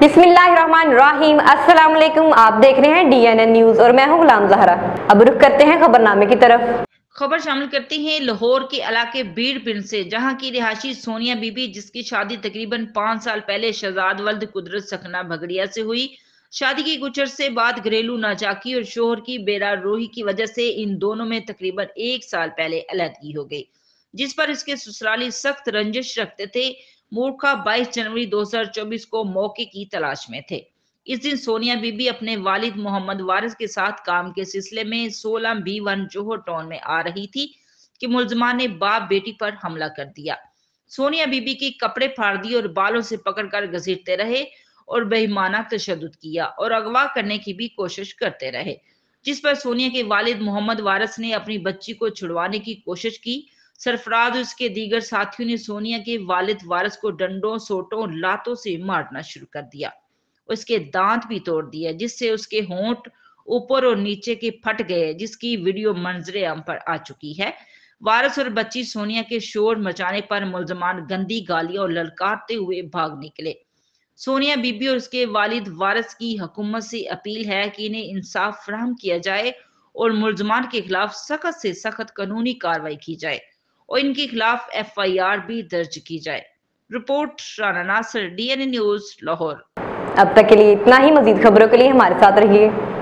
बिस्मिल्लाहिर्रहमानिर्रहीम अस्सलाम वालेकुम आप देख रहे हैं डीएनएन न्यूज और मैं हूं गुलाम जहरा अब रुख करते हैं खबरनामे की तरफ खबर शामिल करती हैं लाहौर के इलाके बीड़ पिंड से जहां की रिहायशी सोनिया बीबी जिसकी शादी तकरीबन पांच साल पहले शहजाद वल्द कुदरत सखना भगड़िया से हुई शादी की कुछ अरसे बाद घरेलू नाचाकी और शोहर की बेरार रोही की वजह से इन दोनों में तकरीबन एक साल पहले अलहदगी हो गई जिस पर इसके ससुराली सख्त रंजिश रखते थे मूर्खा 22 जनवरी 2024 को मौके की तलाश में थे इस दिन सोनिया बीबी अपने वालिद मोहम्मद वारिस के साथ काम के सिलसिले में सोलह बी वन जोहर टाउन में आ रही थी कि मुलजमान ने बाप बेटी पर हमला कर दिया सोनिया बीबी के कपड़े फाड़ दिए और बालों से पकड़कर घसीटते रहे और बेहमाना तशद किया और अगवा करने की भी कोशिश करते रहे जिस पर सोनिया के वालिद मोहम्मद वारस ने अपनी बच्ची को छुड़वाने की कोशिश की सरफराज उसके दीगर साथियों ने सोनिया के वालिद वारस को डंडों सोटों लातों से मारना शुरू कर दिया उसके दांत भी तोड़ दिया जिससे उसके होंठ ऊपर और नीचे के फट गए जिसकी वीडियो मंजरे आम पर आ चुकी है वारस और बच्ची सोनिया के शोर मचाने पर मुलजमान गंदी गालियां और ललकारते हुए भाग निकले सोनिया बीबी और उसके वालिद वारस की हुकूमत से अपील है कि इन्हें इंसाफ फ्राहम किया जाए और मुलजमान के खिलाफ सख्त से सख्त कानूनी कार्रवाई की जाए और इनके खिलाफ एफआईआर भी दर्ज की जाए report Rana Nasar DNA news Lahore अब तक के लिए इतना ही मजीद खबरों के लिए हमारे साथ रहिए